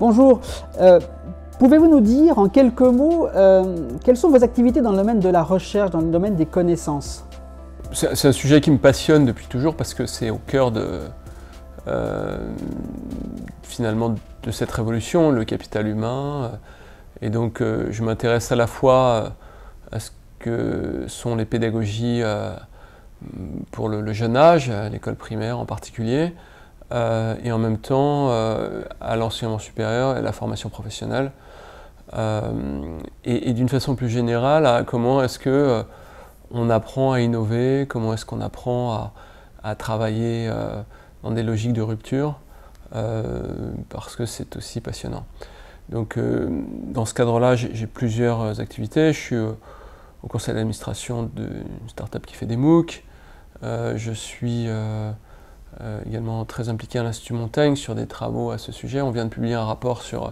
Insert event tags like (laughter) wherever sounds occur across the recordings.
Bonjour. Euh, pouvez-vous nous dire en quelques mots euh, quelles sont vos activités dans le domaine de la recherche, dans le domaine des connaissances C'est un sujet qui me passionne depuis toujours parce que c'est au cœur de euh, finalement de cette révolution, le capital humain. Et donc je m'intéresse à la fois à ce que sont les pédagogies pour le jeune âge, l'école primaire en particulier, euh, et en même temps euh, à l'enseignement supérieur et à la formation professionnelle. Euh, et, d'une façon plus générale, à comment est-ce que on apprend à innover, comment est-ce qu'on apprend à, travailler dans des logiques de rupture, parce que c'est aussi passionnant. Donc dans ce cadre-là, j'ai plusieurs activités. Je suis au conseil d'administration d'une start-up qui fait des MOOC. je suis euh, également très impliqué à l'Institut Montaigne sur des travaux à ce sujet. On vient de publier un rapport sur euh,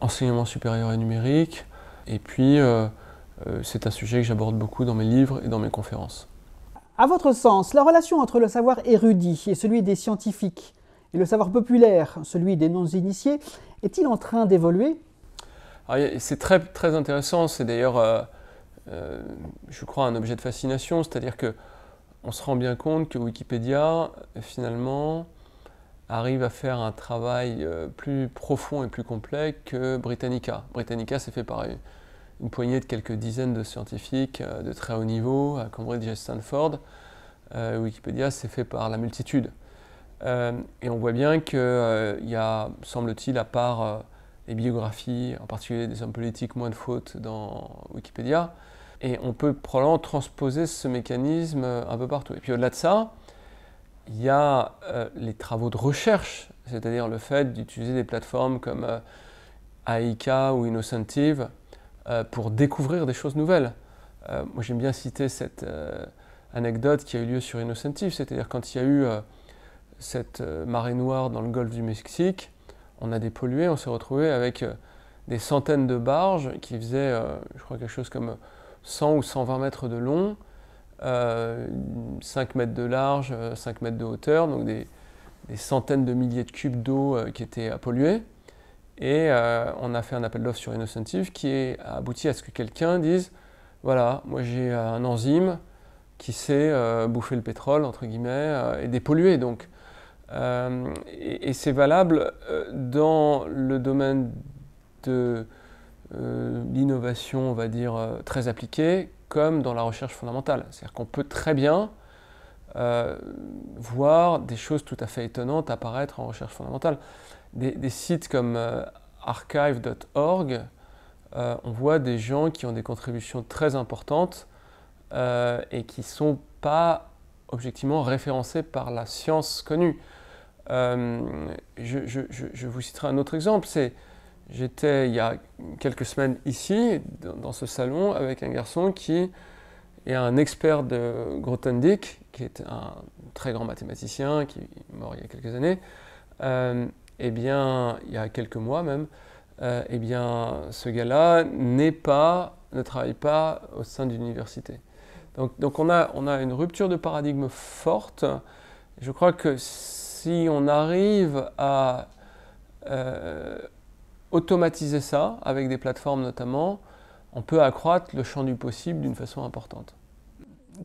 enseignement supérieur et numérique. Et puis, euh, c'est un sujet que j'aborde beaucoup dans mes livres et dans mes conférences. À votre sens, la relation entre le savoir érudit et celui des scientifiques et le savoir populaire, celui des non-initiés, est-il en train d'évoluer C'est très, très intéressant, c'est d'ailleurs, je crois, un objet de fascination, c'est-à-dire que on se rend bien compte que Wikipédia, finalement, arrive à faire un travail euh, plus profond et plus complet que Britannica. Britannica, c'est fait par une poignée de quelques dizaines de scientifiques euh, de très haut niveau à Cambridge et Stanford. Euh, Wikipédia, c'est fait par la multitude. et on voit bien qu'il il y a, semble-t-il, à part les biographies, en particulier des hommes politiques, moins de fautes dans Wikipédia. Et on peut probablement transposer ce mécanisme euh, un peu partout. Et puis au-delà de ça, il y a euh, les travaux de recherche, c'est-à-dire le fait d'utiliser des plateformes comme AIK euh, Aika ou Innocentive pour découvrir des choses nouvelles. moi j'aime bien citer cette anecdote qui a eu lieu sur Innocentive, c'est-à-dire quand il y a eu cette marée noire dans le golfe du Mexique, on a dépollué, on s'est retrouvé avec des centaines de barges qui faisaient, je crois, quelque chose comme 100 ou 120 mètres de long, 5 euh, mètres de large, 5 euh, mètres de hauteur, donc des, centaines de milliers de cubes d'eau euh, qui étaient à polluer. Et on a fait un appel d'offres sur Innocentive qui a abouti à ce que quelqu'un dise voilà, moi j'ai un enzyme qui sait bouffer le pétrole, entre guillemets, et dépolluer. Donc, et c'est valable dans le domaine de euh, l'innovation, on va dire, euh, très appliquée, comme dans la recherche fondamentale. C'est-à-dire qu'on peut très bien euh, voir des choses tout à fait étonnantes apparaître en recherche fondamentale. Des, sites comme archive.org, on voit des gens qui ont des contributions très importantes et qui ne sont pas objectivement référencés par la science connue. Je, je, vous citerai un autre exemple, c'est J'étais il y a quelques semaines ici, dans ce salon, avec un garçon qui est un expert de Grothendieck, qui est un très grand mathématicien, qui est mort il y a quelques années. Euh, eh bien, il y a quelques mois même, euh, eh bien, ce gars-là n'est pas, ne travaille pas au sein d'une université. Donc, donc on, a, on a une rupture de paradigme forte. Je crois que si on arrive à euh, automatiser ça avec des plateformes notamment, on peut accroître le champ du possible d'une façon importante.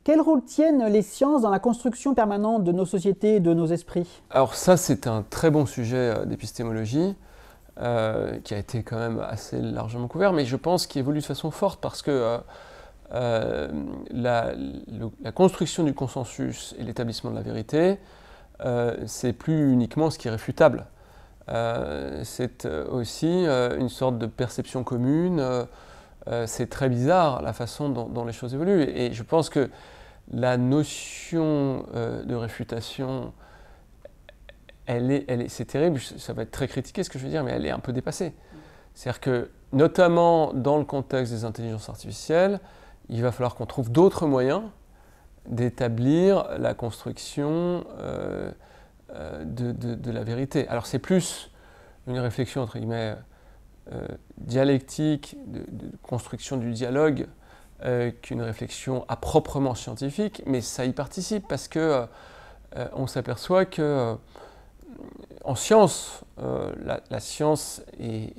Quel rôle tiennent les sciences dans la construction permanente de nos sociétés et de nos esprits Alors ça, c'est un très bon sujet euh, d'épistémologie euh, qui a été quand même assez largement couvert, mais je pense qu'il évolue de façon forte parce que euh, la, la, construction du consensus et l'établissement de la vérité, c'est plus uniquement ce qui est réfutable. Euh, c'est euh, aussi euh, une sorte de perception commune. c'est très bizarre la façon dont, les choses évoluent. Et je pense que la notion de réfutation, elle est, elle est, c'est terrible, ça va être très critiqué ce que je veux dire, mais elle est un peu dépassée. C'est-à-dire que, notamment dans le contexte des intelligences artificielles, il va falloir qu'on trouve d'autres moyens d'établir la construction euh, de, la vérité. Alors c'est plus une réflexion, entre guillemets, euh, dialectique, de, construction du dialogue, euh, qu'une réflexion à proprement scientifique, mais ça y participe parce que on s'aperçoit que en science, la, science est,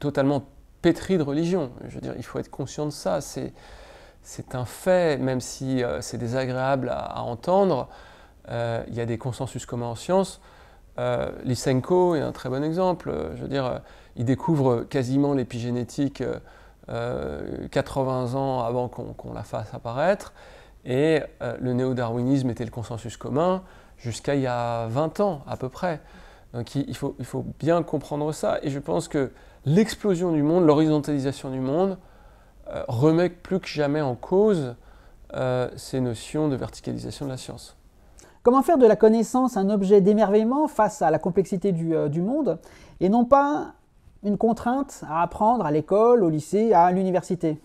totalement pétrie de religion. Je veux dire, il faut être conscient de ça. C'est, un fait, même si c'est désagréable à entendre. Euh, il y a des consensus communs en sciences. Euh, Lysenko est un très bon exemple. Euh, je veux dire, il découvre quasiment l'épigénétique 80 ans avant qu'on la fasse apparaître. Et le néo-darwinisme était le consensus commun jusqu'à il y a 20 ans à peu près. Donc il, faut, bien comprendre ça. Et je pense que l'explosion du monde, l'horizontalisation du monde, remet plus que jamais en cause ces notions de verticalisation de la science. Comment faire de la connaissance un objet d'émerveillement face à la complexité euh, du, monde et non pas une contrainte à apprendre à l'école, au lycée, à l'université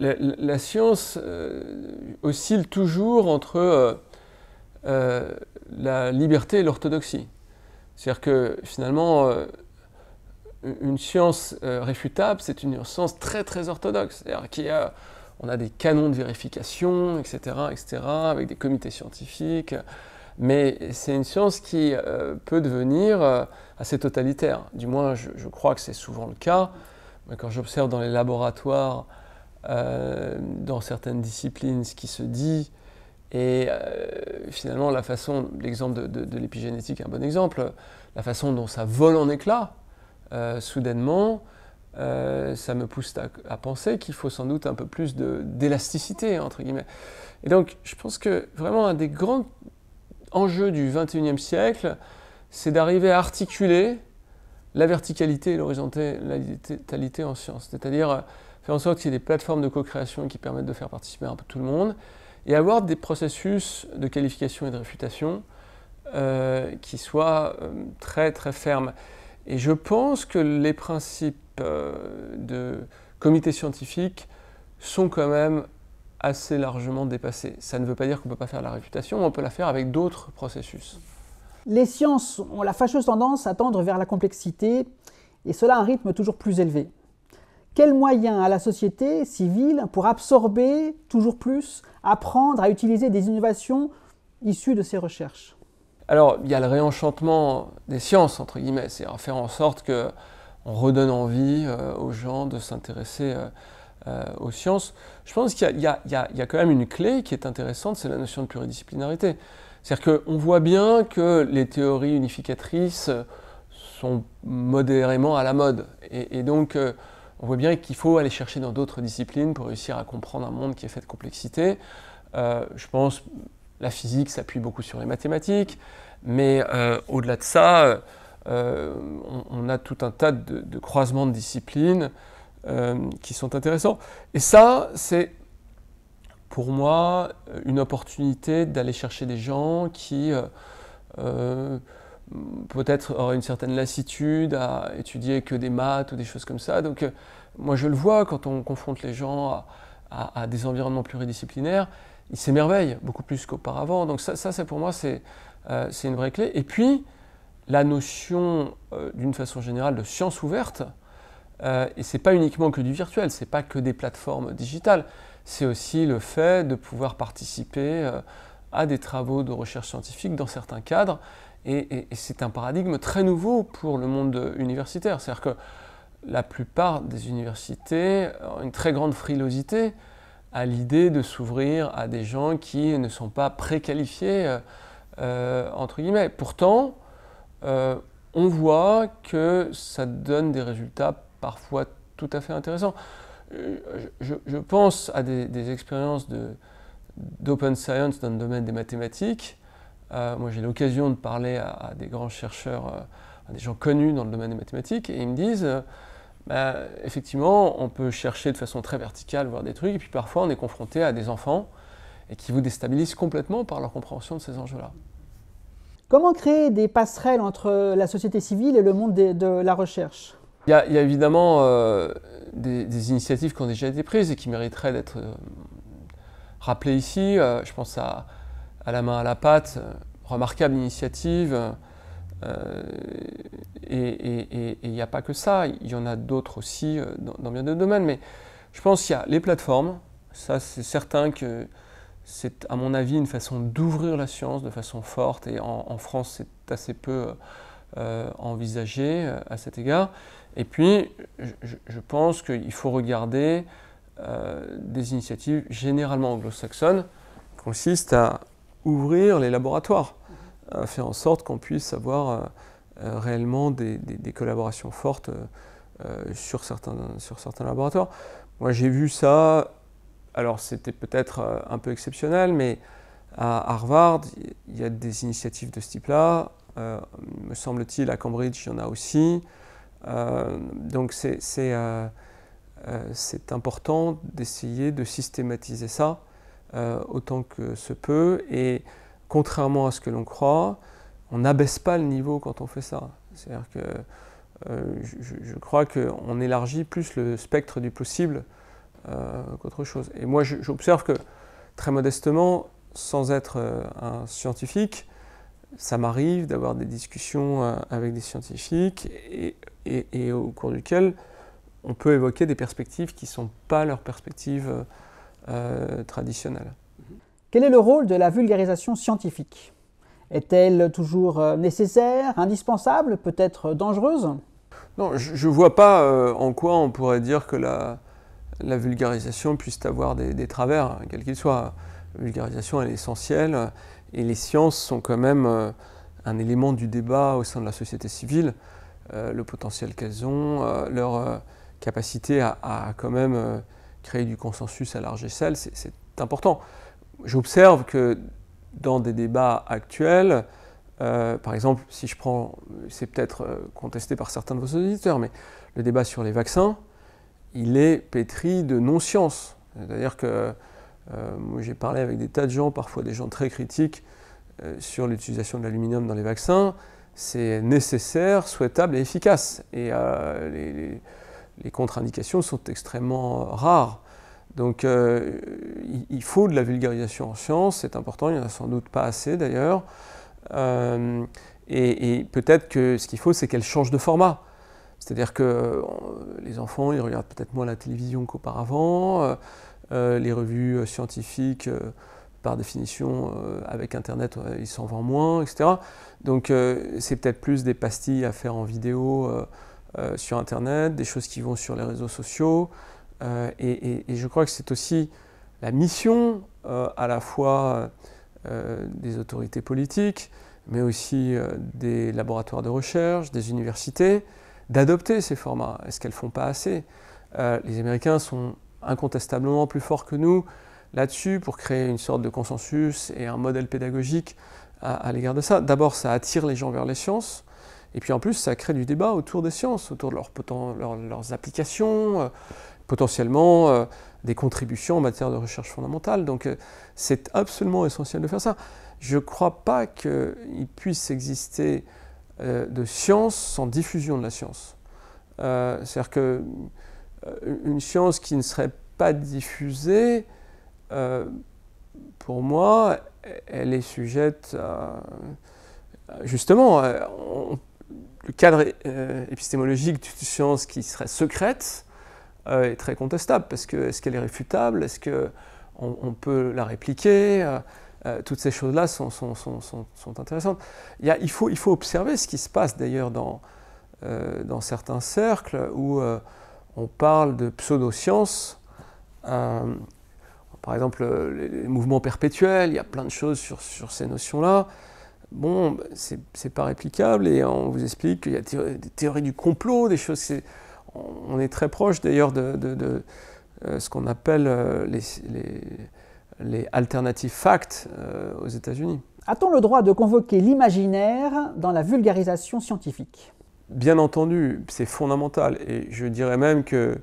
la, science euh, oscille toujours entre euh, la liberté et l'orthodoxie. C'est-à-dire que finalement, une science réfutable, c'est une science très très orthodoxe, qui a on a des canons de vérification, etc., etc., avec des comités scientifiques. Mais c'est une science qui euh, peut devenir euh, assez totalitaire. Du moins, je, crois que c'est souvent le cas. quand j'observe dans les laboratoires, euh, dans certaines disciplines, ce qui se dit, et finalement la façon, l'exemple de, de l'épigénétique est un bon exemple, la façon dont ça vole en éclats, soudainement, euh, ça me pousse à, penser qu'il faut sans doute un peu plus d'élasticité, entre guillemets. Et donc, je pense que vraiment un des grands enjeux du 21e siècle, c'est d'arriver à articuler la verticalité et l'horizontalité en science, c'est-à-dire euh, faire en sorte qu'il y ait des plateformes de co-création qui permettent de faire participer un peu tout le monde, et avoir des processus de qualification et de réfutation euh, qui soient très très fermes. Et je pense que les principes euh, de comités scientifiques sont quand même assez largement dépassés. Ça ne veut pas dire qu'on ne peut pas faire la réputation, on peut la faire avec d'autres processus. Les sciences ont la fâcheuse tendance à tendre vers la complexité, et cela à un rythme toujours plus élevé. Quels moyens a la société civile pour absorber toujours plus, apprendre à utiliser des innovations issues de ces recherches Alors, il y a le réenchantement des sciences, entre guillemets, c'est-à-dire faire en sorte que on redonne envie euh, aux gens de s'intéresser euh, euh, aux sciences. Je pense qu'il y, a quand même une clé qui est intéressante, c'est la notion de pluridisciplinarité. C'est-à-dire qu'on voit bien que les théories unificatrices sont modérément à la mode. Et, donc, on voit bien qu'il faut aller chercher dans d'autres disciplines pour réussir à comprendre un monde qui est fait de complexité. je pense la physique s'appuie beaucoup sur les mathématiques, mais au-delà de ça, euh, on, a tout un tas de, croisements de disciplines euh, qui sont intéressants. Et ça, c'est pour moi une opportunité d'aller chercher des gens qui euh, peut-être auraient une certaine lassitude à étudier que des maths ou des choses comme ça. Donc moi je le vois quand on confronte les gens à, des environnements pluridisciplinaires, ils s'émerveillent beaucoup plus qu'auparavant. Donc ça, c'est pour moi c'est une vraie clé. Et puis la notion, euh, d'une façon générale, de science ouverte, Et euh, et c'est pas uniquement que du virtuel, c'est pas que des plateformes digitales, c'est aussi le fait de pouvoir participer euh, à des travaux de recherche scientifique dans certains cadres, et, c'est un paradigme très nouveau pour le monde universitaire. C'est-à-dire que la plupart des universités ont une très grande frilosité à l'idée de s'ouvrir à des gens qui ne sont pas préqualifiés, entre guillemets. Pourtant, euh, on voit que ça donne des résultats parfois tout à fait intéressants. Euh, je, pense à des, expériences d'open science dans le domaine des mathématiques. Euh, moi, j'ai l'occasion de parler à, des grands chercheurs, à des gens connus dans le domaine des mathématiques, et ils me disent bah, effectivement, on peut chercher de façon très verticale, voir des trucs, et puis parfois on est confronté à des enfants et qui vous déstabilisent complètement par leur compréhension de ces enjeux-là. Comment créer des passerelles entre la société civile et le monde de la recherche il y, a, évidemment euh, des, initiatives qui ont déjà été prises et qui mériteraient d'être euh, rappelées ici. Euh, je pense à, la main à la pâte, remarquable initiative. et il n'y a pas que ça, il y en a d'autres aussi dans, dans, bien d'autres domaines. Mais je pense qu'il y a les plateformes, ça c'est certain que c'est à mon avis une façon d'ouvrir la science de façon forte, et en, France c'est assez peu euh, envisagé euh, à cet égard. Et puis, je, pense qu'il faut regarder euh, des initiatives généralement anglo-saxonnes qui consistent à ouvrir les laboratoires, à faire en sorte qu'on puisse avoir réellement des, collaborations fortes sur certains, sur certains laboratoires. Moi, j'ai vu ça alors c'était peut-être euh, un peu exceptionnel, mais à Harvard, il y a des initiatives de ce type-là. Euh, me semble-t-il, à Cambridge, il y en a aussi. Euh, donc c'est important d'essayer de systématiser ça autant que se peut. Et contrairement à ce que l'on croit, on n'abaisse pas le niveau quand on fait ça. C'est-à-dire que je, crois qu'on élargit plus le spectre du possible euh, qu'autre chose. Et moi, j'observe que, très modestement, sans être euh, un scientifique, ça m'arrive d'avoir des discussions euh, avec des scientifiques et, au cours duquel on peut évoquer des perspectives qui ne sont pas leurs perspectives traditionnelles. Quel est le rôle de la vulgarisation scientifique Est-elle toujours nécessaire, indispensable, peut-être dangereuse Non, je ne vois pas en quoi on pourrait dire que la, la vulgarisation puisse avoir des, travers, hein, quels qu'ils soient. La vulgarisation, est essentielle, et les sciences sont quand même euh, un élément du débat au sein de la société civile, euh, le potentiel qu'elles ont, euh, leur capacité à, à, quand même créer du consensus à large échelle, c'est important. J'observe que dans des débats actuels, par exemple, si je prends, c'est peut-être contesté par certains de vos auditeurs, mais le débat sur les vaccins, il est pétri de non-science. C'est-à-dire que euh, j'ai parlé avec des tas de gens, parfois des gens très critiques, euh, sur l'utilisation de l'aluminium dans les vaccins. C'est nécessaire, souhaitable et efficace. Et euh, les, contre-indications sont extrêmement rares. Donc il, faut de la vulgarisation en science, c'est important, il n'y en a sans doute pas assez d'ailleurs. et peut-être que ce qu'il faut, c'est qu'elle change de format. C'est-à-dire que euh, les enfants, ils regardent peut-être moins la télévision qu'auparavant, euh, euh, les revues scientifiques, par définition, avec Internet, ils s'en vendent moins, etc. Donc c'est peut-être plus des pastilles à faire en vidéo sur Internet, des choses qui vont sur les réseaux sociaux. et, je crois que c'est aussi la mission à la fois des autorités politiques, mais aussi des laboratoires de recherche, des universités, d'adopter ces formats. Est-ce qu'elles font pas assez euh, Les Américains sont incontestablement plus forts que nous là-dessus pour créer une sorte de consensus et un modèle pédagogique à, l'égard de ça. D'abord, ça attire les gens vers les sciences, et puis en plus, ça crée du débat autour des sciences, autour de leurs applications, euh, potentiellement euh, des contributions en matière de recherche fondamentale. Donc c'est absolument essentiel de faire ça. Je ne crois pas qu'il puisse exister euh, de science sans diffusion de la science. Euh, c'est-à-dire qu'une euh, science qui ne serait pas diffusée, pour moi, elle est sujette à... Justement, le cadre épistémologique d'une science qui serait secrète est très contestable, parce que est-ce qu'elle est réfutable Est-ce qu'on on peut la répliquer euh, toutes ces choses-là sont, sont, sont, sont, intéressantes. Il, y a, il, faut, il, faut, observer ce qui se passe d'ailleurs dans, euh, dans certains cercles où euh, on parle de pseudosciences. par exemple, les, mouvements perpétuels, il y a plein de choses sur, sur ces notions-là. Bon, c'est pas réplicable et on vous explique qu'il y a des théories du complot, des choses. on, est très proche d'ailleurs de, de, de, ce qu'on appelle les, les les alternative facts euh, aux États-Unis. A-t-on le droit de convoquer l'imaginaire dans la vulgarisation scientifique Bien entendu, c'est fondamental. Et je dirais même que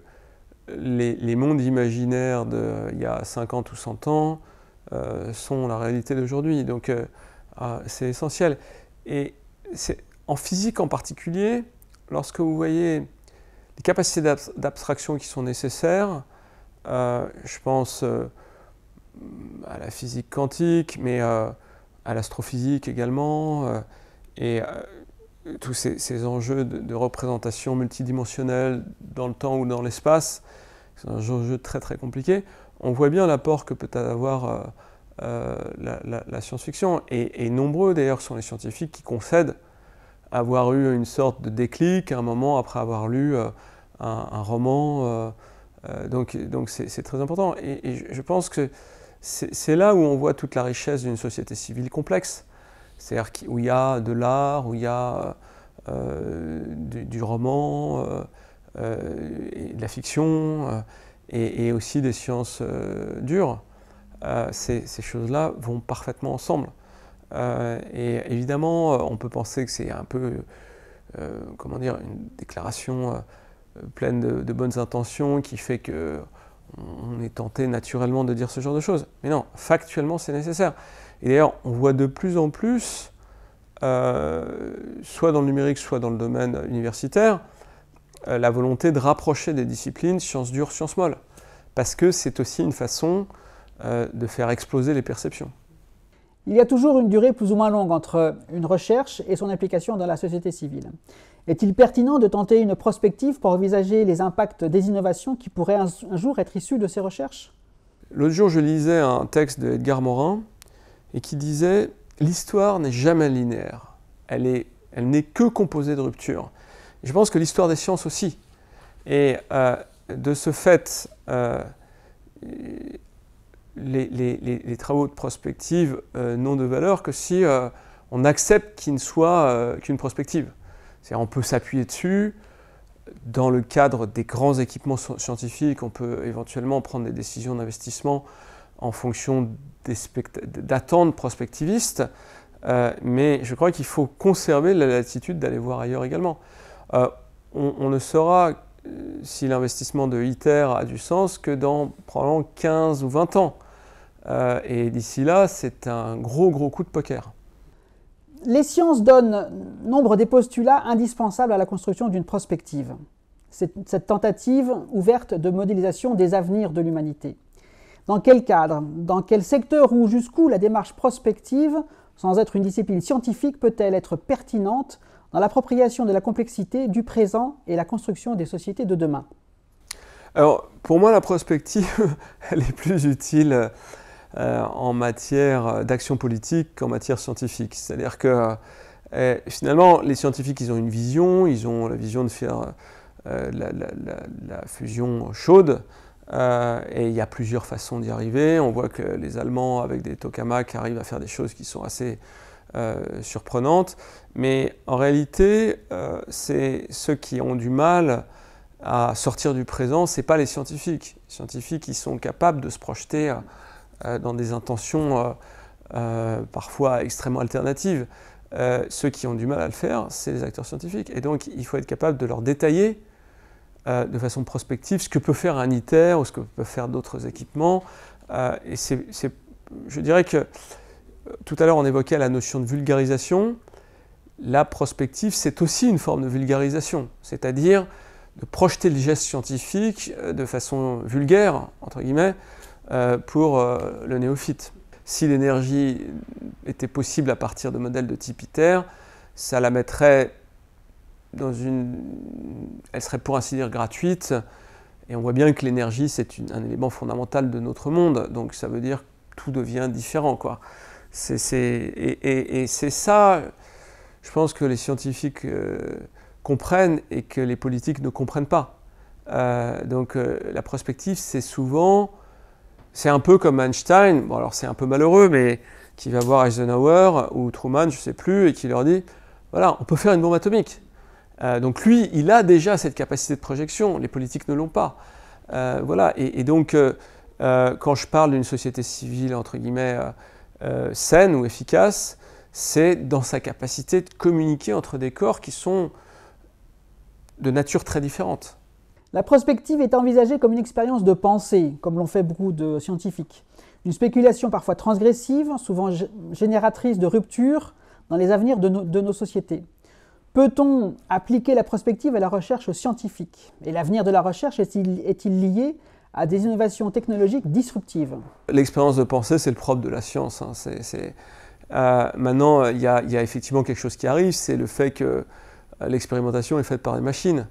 les, mondes imaginaires d'il y a 50 ou 100 ans euh, sont la réalité d'aujourd'hui. Donc euh, ah, c'est essentiel. Et c'est en physique en particulier, lorsque vous voyez les capacités d'abstraction qui sont nécessaires, je pense à la physique quantique, mais euh, à l'astrophysique également, euh, et euh, tous ces, enjeux de, représentation multidimensionnelle dans le temps ou dans l'espace, c'est un enjeu très très compliqué, on voit bien l'apport que peut avoir la, science-fiction. Et, nombreux d'ailleurs sont les scientifiques qui concèdent avoir eu une sorte de déclic à un moment après avoir lu un, roman. Euh, donc c'est très important. et, je pense que c'est là où on voit toute la richesse d'une société civile complexe, c'est-à-dire où il y a de l'art, où il y a euh, du, roman, euh, euh, de la fiction, et, aussi des sciences dures. ces, choses-là vont parfaitement ensemble. et évidemment, on peut penser que c'est un peu, comment dire, une déclaration pleine de, bonnes intentions qui fait que on est tenté naturellement de dire ce genre de choses. Mais non, factuellement, c'est nécessaire. Et d'ailleurs, on voit de plus en plus, euh, soit dans le numérique, soit dans le domaine universitaire, euh, la volonté de rapprocher des disciplines sciences dures, sciences molles. Parce que c'est aussi une façon euh, de faire exploser les perceptions. Il y a toujours une durée plus ou moins longue entre une recherche et son application dans la société civile. Est-il pertinent de tenter une prospective pour envisager les impacts des innovations qui pourraient un, jour être issues de ces recherches L'autre jour, je lisais un texte d'Edgar Morin et qui disait L'histoire n'est jamais linéaire. Elle n'est que composée de ruptures. Je pense que l'histoire des sciences aussi. Et euh, de ce fait, euh, les, travaux de prospective euh, n'ont de valeur que si on accepte qu'ils ne soient qu'une prospective on peut s'appuyer dessus. Dans le cadre des grands équipements scientifiques, on peut éventuellement prendre des décisions d'investissement en fonction d'attentes prospectivistes, euh, mais je crois qu'il faut conserver la latitude d'aller voir ailleurs également. Euh, on, ne saura euh, si l'investissement de ITER a du sens que dans probablement 15 ou 20 ans. et d'ici là, c'est un gros, gros coup de poker les sciences donnent nombre des postulats indispensables à la construction d'une prospective, cette, tentative ouverte de modélisation des avenirs de l'humanité. Dans quel cadre, dans quel secteur ou jusqu'où la démarche prospective, sans être une discipline scientifique, peut-elle être pertinente dans l'appropriation de la complexité du présent et la construction des sociétés de demain Alors, pour moi, la prospective, (laughs) elle est plus utile euh, euh, en matière d'action politique qu'en matière scientifique. C'est-à-dire que eh, finalement, les scientifiques, ils ont une vision, ils ont la vision de faire euh, la, fusion chaude. Euh, et il y a plusieurs façons d'y arriver. On voit que les Allemands, avec des tokamaks, arrivent à faire des choses qui sont assez surprenantes. Mais en réalité, c'est ceux qui ont du mal à sortir du présent, ce pas les scientifiques. Les scientifiques, ils sont capables de se projeter euh, dans des intentions euh, euh, parfois extrêmement alternatives. ceux qui ont du mal à le faire, c'est les acteurs scientifiques. Et donc, il faut être capable de leur détailler de façon prospective ce que peut faire un ITER ou ce que peuvent faire d'autres équipements. et je dirais que tout à l'heure, on évoquait la notion de vulgarisation. La prospective, c'est aussi une forme de vulgarisation, c'est-à-dire de projeter le geste scientifique de façon vulgaire, entre guillemets, euh, pour euh, le néophyte. Si l'énergie était possible à partir de modèles de type ITER, ça la mettrait dans une... Elle serait pour ainsi dire gratuite, et on voit bien que l'énergie, c'est un élément fondamental de notre monde, donc ça veut dire que tout devient différent. Quoi. c'est et, c'est ça, je pense que les scientifiques euh, comprennent et que les politiques ne comprennent pas. donc la prospective, c'est souvent c'est un peu comme Einstein, bon alors c'est un peu malheureux, mais qui va voir Eisenhower ou Truman, je ne sais plus, et qui leur dit, voilà, on peut faire une bombe atomique. Euh, donc lui, il a déjà cette capacité de projection, les politiques ne l'ont pas. Euh, voilà, et, donc euh, quand je parle d'une société civile, entre guillemets, saine ou efficace, c'est dans sa capacité de communiquer entre des corps qui sont de nature très différente. La prospective est envisagée comme une expérience de pensée, comme l'ont fait beaucoup de scientifiques. Une spéculation parfois transgressive, souvent génératrice de ruptures dans les avenirs de, nos sociétés. Peut-on appliquer la prospective à la recherche scientifique Et l'avenir de la recherche est-il lié à des innovations technologiques disruptives L'expérience de pensée, c'est le propre de la science. Hein. Euh, maintenant, il y, y, a effectivement quelque chose qui arrive, c'est le fait que euh, l'expérimentation est faite par des machines.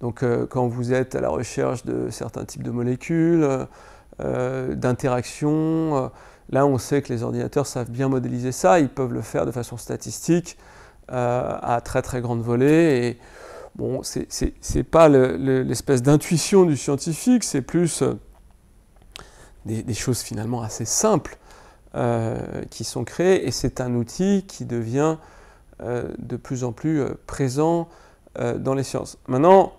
Donc euh, quand vous êtes à la recherche de certains types de molécules, euh, d'interactions, euh, là on sait que les ordinateurs savent bien modéliser ça, ils peuvent le faire de façon statistique à très très grande volée. Et bon, n'est pas l'espèce d'intuition du scientifique, c'est plus des, des, choses finalement assez simples qui sont créées et c'est un outil qui devient de plus en plus présent dans les sciences. Maintenant,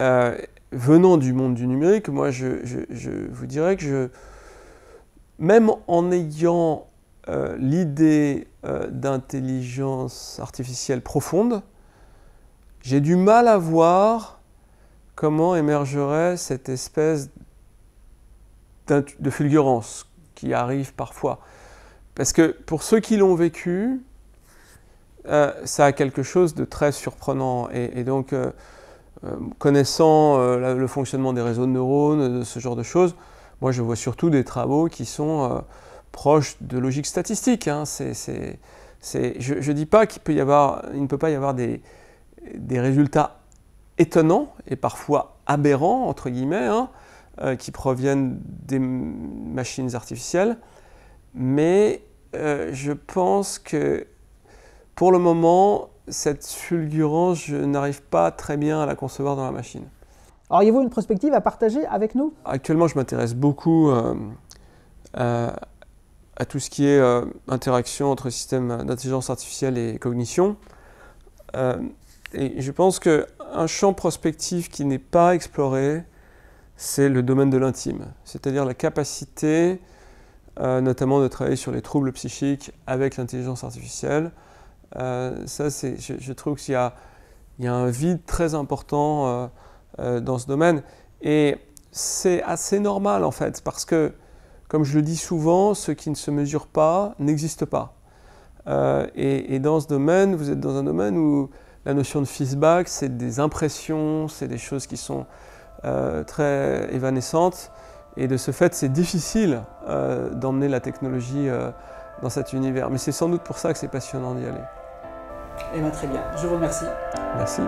euh, venant du monde du numérique, moi je, vous dirais que je, même en ayant euh, l'idée euh, d'intelligence artificielle profonde, j'ai du mal à voir comment émergerait cette espèce de fulgurance qui arrive parfois. Parce que pour ceux qui l'ont vécu, ça a quelque chose de très surprenant. et donc, euh, connaissant euh, le fonctionnement des réseaux de neurones, euh, ce genre de choses, moi je vois surtout des travaux qui sont proches de logique statistique. Hein. je ne dis pas qu'il ne peut pas y avoir des, résultats étonnants et parfois aberrants, entre guillemets, hein, qui proviennent des machines artificielles. Mais je pense que pour le moment, cette fulgurance, je n'arrive pas très bien à la concevoir dans la machine. Auriez-vous une prospective à partager avec nous Actuellement, je m'intéresse beaucoup euh, euh, à tout ce qui est euh, interaction entre systèmes d'intelligence artificielle et cognition. et je pense qu'un champ prospectif qui n'est pas exploré, c'est le domaine de l'intime, c'est-à-dire la capacité notamment de travailler sur les troubles psychiques avec l'intelligence artificielle, euh, ça, je, trouve qu'il y a, a, un vide très important euh, euh, dans ce domaine. Et c'est assez normal, en fait, parce que, comme je le dis souvent, ce qui ne se mesure pas n'existe pas. et, et, dans ce domaine, vous êtes dans un domaine où la notion de feedback, c'est des impressions, c'est des choses qui sont très évanescentes. Et de ce fait, c'est difficile d'emmener la technologie dans cet univers. Mais c'est sans doute pour ça que c'est passionnant d'y aller. Eh bien, très bien. Je vous remercie. Merci.